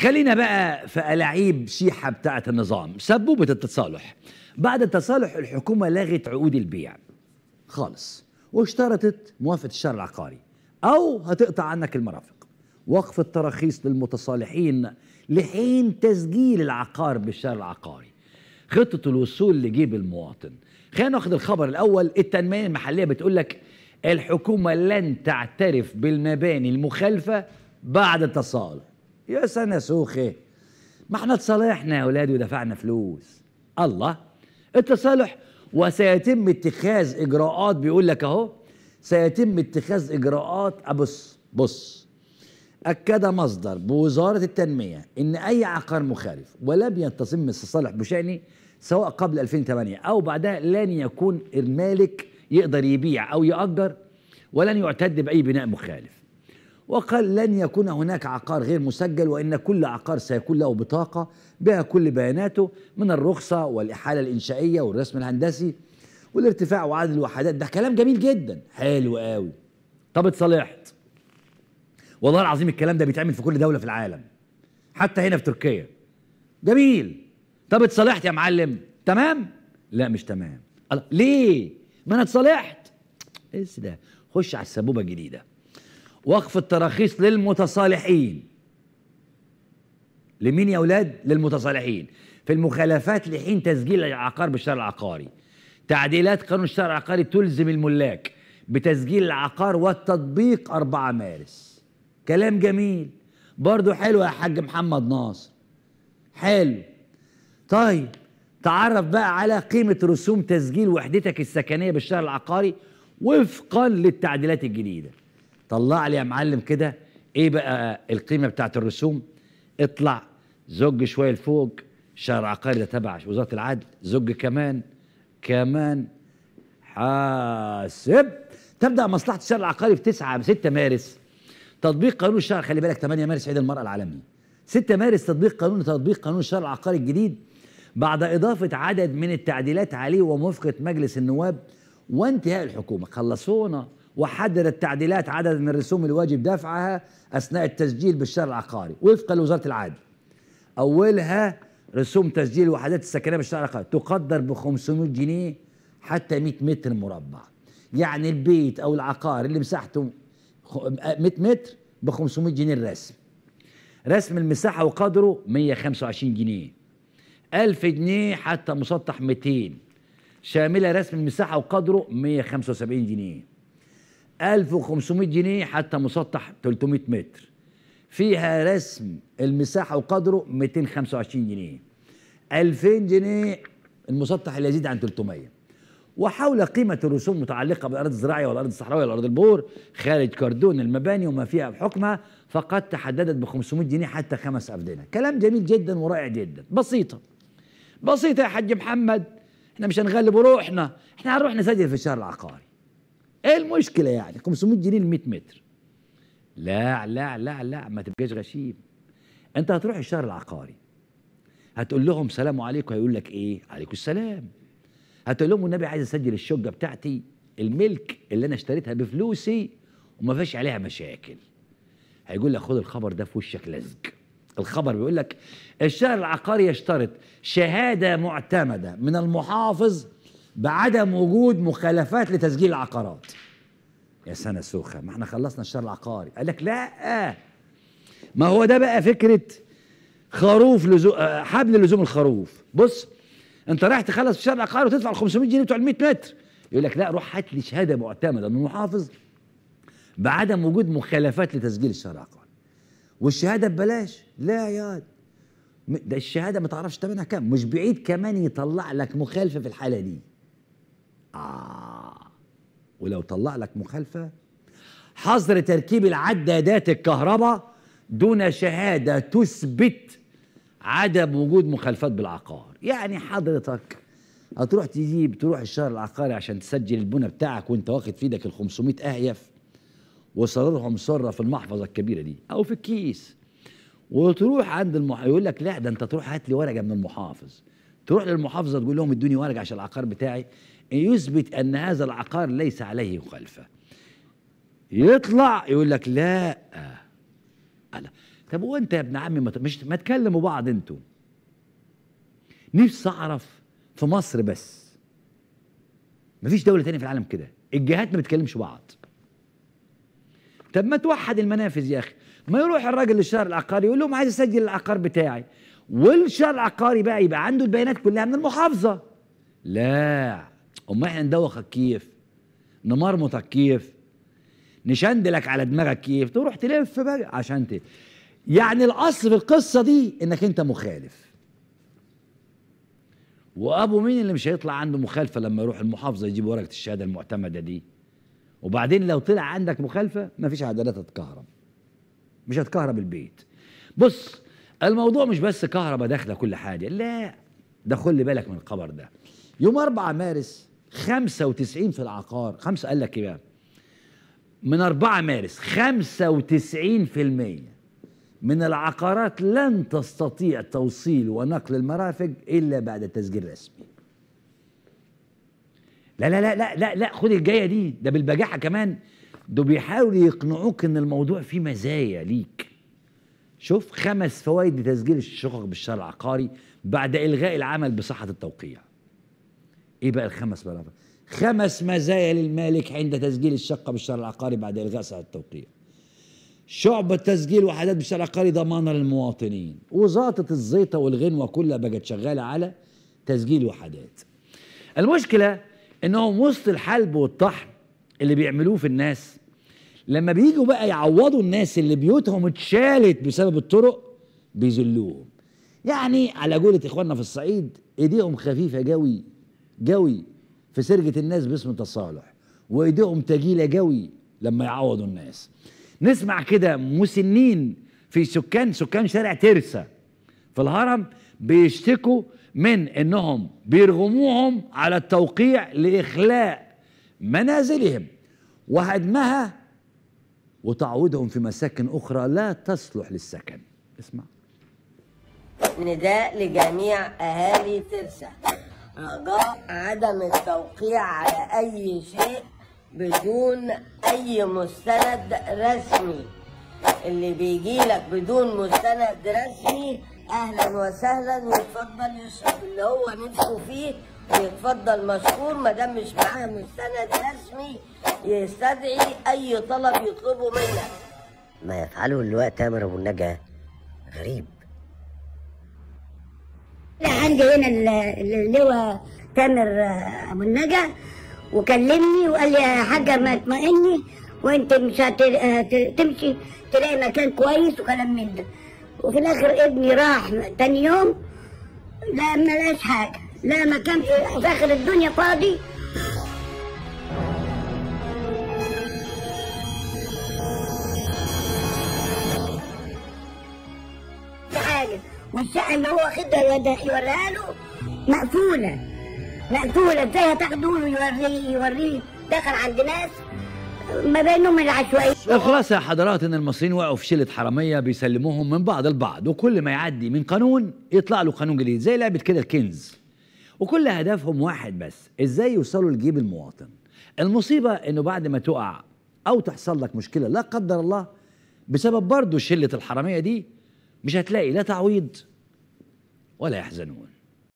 خلينا بقى في ألاعيب شيحة بتاعة النظام سبوبة التصالح بعد التصالح الحكومة لغت عقود البيع خالص واشترطت موافقة الشارع العقاري أو هتقطع عنك المرافق وقف التراخيص للمتصالحين لحين تسجيل العقار بالشارع العقاري خطة الوصول لجيب المواطن خلينا ناخد الخبر الأول التنمية المحلية بتقول لك الحكومة لن تعترف بالمباني المخالفة بعد التصالح يا سنة سوخة ما احنا تصالحنا يا اولادي ودفعنا فلوس الله التصالح وسيتم اتخاذ اجراءات بيقول لك اهو سيتم اتخاذ اجراءات ابص بص اكد مصدر بوزاره التنميه ان اي عقار مخالف ولم يتصم التصالح بشانه سواء قبل 2008 او بعدها لن يكون المالك يقدر يبيع او ياجر ولن يعتد باي بناء مخالف وقال لن يكون هناك عقار غير مسجل وإن كل عقار سيكون له بطاقة بها كل بياناته من الرخصة والإحالة الإنشائية والرسم الهندسي والارتفاع وعدد الوحدات ده كلام جميل جدا حلو قوي طب اتصالحت والله العظيم الكلام ده بيتعمل في كل دولة في العالم حتى هنا في تركيا جميل طب اتصالحت يا معلم تمام لا مش تمام ليه ما انا اتصالحت ايه ده خش على السبوبة الجديدة وقف التراخيص للمتصالحين لمين يا اولاد للمتصالحين في المخالفات لحين تسجيل العقار بالشرع العقاري تعديلات قانون الشرع العقاري تلزم الملاك بتسجيل العقار والتطبيق 4 مارس كلام جميل برضو حلو يا حاج محمد ناصر حلو طيب تعرف بقى على قيمة رسوم تسجيل وحدتك السكنية بالشهر العقاري وفقا للتعديلات الجديدة طلع لي يا معلم كده ايه بقى القيمه بتاعت الرسوم اطلع زج شويه لفوق شارع عقاري ده تبع وزاره العدل زج كمان كمان حاسب تبدا مصلحه الشهر العقاري في 9 6 مارس تطبيق قانون الشهر خلي بالك 8 مارس عيد المراه العالمي 6 مارس تطبيق قانون تطبيق قانون الشهر العقاري الجديد بعد اضافه عدد من التعديلات عليه وموافقه مجلس النواب وانتهاء الحكومه خلصونا وحدد التعديلات عدد من الرسوم الواجب دفعها أثناء التسجيل بالشهر العقاري وفقا لوزارة العدل أولها رسوم تسجيل الوحدات السكنية بالشهر العقاري تقدر ب 500 جنيه حتى 100 متر مربع يعني البيت أو العقار اللي مساحته 100 متر ب 500 جنيه الرسم رسم المساحة وقدره 125 جنيه 1000 جنيه حتى مسطح 200 شاملة رسم المساحة وقدره 175 جنيه 1500 جنيه حتى مسطح 300 متر فيها رسم المساحه وقدره 225 جنيه 2000 جنيه المسطح اللي يزيد عن 300 وحول قيمة الرسوم المتعلقة بالارض الزراعية والارض الصحراوية والارض البور خارج كردون المباني وما فيها بحكمها فقد تحددت ب 500 جنيه حتى خمس أفدنة كلام جميل جدا ورائع جدا بسيطة بسيطة يا حاج محمد احنا مش هنغلب روحنا احنا هنروح نسجل في الشهر العقاري ايه المشكله يعني 500 جنيه ل 100 متر لا لا لا لا ما تبقاش غشيم انت هتروح الشهر العقاري هتقول لهم سلام عليكم هيقول لك ايه عليكم السلام هتقول لهم والنبي عايز اسجل الشقه بتاعتي الملك اللي انا اشتريتها بفلوسي وما فيش عليها مشاكل هيقول لك خد الخبر ده في وشك لزج الخبر بيقول لك الشهر العقاري يشترط شهاده معتمده من المحافظ بعدم وجود مخالفات لتسجيل العقارات يا سنة سوخة ما احنا خلصنا الشهر العقاري قال لك لا ما هو ده بقى فكرة خروف لزو... حبل لزوم الخروف بص انت رايح تخلص في الشهر العقاري وتدفع 500 جنيه بتوع ال 100 متر يقول لك لا روح هات لي شهاده معتمده من المحافظ بعدم وجود مخالفات لتسجيل الشهر العقاري والشهاده ببلاش لا يا ده الشهاده ما تعرفش تمنها كام مش بعيد كمان يطلع لك مخالفه في الحاله دي اه ولو طلع لك مخالفة حظر تركيب العدادات الكهرباء دون شهادة تثبت عدم وجود مخالفات بالعقار يعني حضرتك هتروح تجيب تروح الشهر العقاري عشان تسجل البنى بتاعك وانت واخد في ايدك ال 500 اهيف إيه وصررهم سره في المحفظه الكبيره دي او في الكيس وتروح عند المح... يقول لك لا ده انت تروح هات لي ورقه من المحافظ تروح للمحافظه تقول لهم ادوني ورقه عشان العقار بتاعي يثبت أن هذا العقار ليس عليه مخالفة يطلع يقول لك لا أنا آه، طب وأنت يا ابن عمي مش ما تكلموا بعض أنتوا نفسي أعرف في مصر بس مفيش دولة تانية في العالم كده الجهات ما بتكلمش بعض طب ما توحد المنافذ يا أخي ما يروح الراجل للشهر العقاري يقول لهم عايز اسجل العقار بتاعي والشهر العقاري بقى يبقى عنده البيانات كلها من المحافظه لا اما احنا ندوخك كيف نمرمطك كيف نشندلك على دماغك كيف تروح تلف بقى عشان ت... يعني الاصل في القصه دي انك انت مخالف وابو مين اللي مش هيطلع عنده مخالفه لما يروح المحافظه يجيب ورقه الشهاده المعتمده دي وبعدين لو طلع عندك مخالفه مفيش عدالات هتكهرب مش هتكهرب البيت بص الموضوع مش بس كهرباء داخله كل حاجه لا ده خلي بالك من الخبر ده يوم 4 مارس 95 في العقار خمسة قال لك ايه من 4 مارس 95% من العقارات لن تستطيع توصيل ونقل المرافق الا بعد تسجيل رسمي لا لا لا لا لا, لا خد الجايه دي ده بالبجاحه كمان دول بيحاولوا يقنعوك ان الموضوع فيه مزايا ليك شوف خمس فوائد لتسجيل الشقق بالشرع العقاري بعد الغاء العمل بصحه التوقيع ايه بقى الخمس بلاغات خمس مزايا للمالك عند تسجيل الشقة بالشرع العقاري بعد إلغاء سعر التوقيع شعبة تسجيل وحدات بالشرع العقاري ضمانة للمواطنين وزاطة الزيطة والغنوة كلها بقت شغالة على تسجيل وحدات المشكلة إنهم وسط الحلب والطحن اللي بيعملوه في الناس لما بيجوا بقى يعوضوا الناس اللي بيوتهم اتشالت بسبب الطرق بيذلوهم يعني على قولة إخواننا في الصعيد إيديهم خفيفة قوي جوي في سرقه الناس باسم تصالح وايديهم تجيله جوي لما يعوضوا الناس نسمع كده مسنين في سكان سكان شارع ترسة في الهرم بيشتكوا من انهم بيرغموهم على التوقيع لاخلاء منازلهم وهدمها وتعويضهم في مساكن اخرى لا تصلح للسكن اسمع نداء لجميع اهالي ترسه رجاء عدم التوقيع على أي شيء بدون أي مستند رسمي اللي بيجيلك بدون مستند رسمي أهلا وسهلا ويتفضل يشرب اللي هو نفسه فيه ويتفضل مشكور ما دام مش معاه مستند رسمي يستدعي أي طلب يطلبه منك ما يفعله الوقت تامر أبو النجا غريب عندي هنا اللواء تامر آه، ابو النجا وكلمني وقال لي يا حاجه ما اطمئني وانت مش هتمشي تلاقي مكان كويس وكلام من ده وفي الاخر ابني راح تاني يوم لا ما لقاش حاجه لا مكان في اخر الدنيا فاضي والشقه اللي هو واخدها يوريها له مقفوله مقفوله ازاي هتاخده ويوريه يوريه دخل عند ناس ما بينهم العشوائيه الخلاصه يا حضرات ان المصريين وقعوا في شله حراميه بيسلموهم من بعض البعض وكل ما يعدي من قانون يطلع له قانون جديد زي لعبه كده الكنز وكل هدفهم واحد بس ازاي يوصلوا لجيب المواطن المصيبه انه بعد ما تقع او تحصل لك مشكله لا قدر الله بسبب برضه شله الحراميه دي مش هتلاقي لا تعويض ولا يحزنون